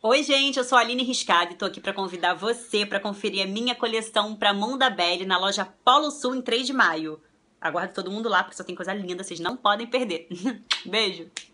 Oi, gente, eu sou a Aline Riscado e tô aqui para convidar você para conferir a minha coleção para Mondabelli na loja Polo Sul em 3 de maio. Aguardo todo mundo lá porque só tem coisa linda, vocês não podem perder. Beijo!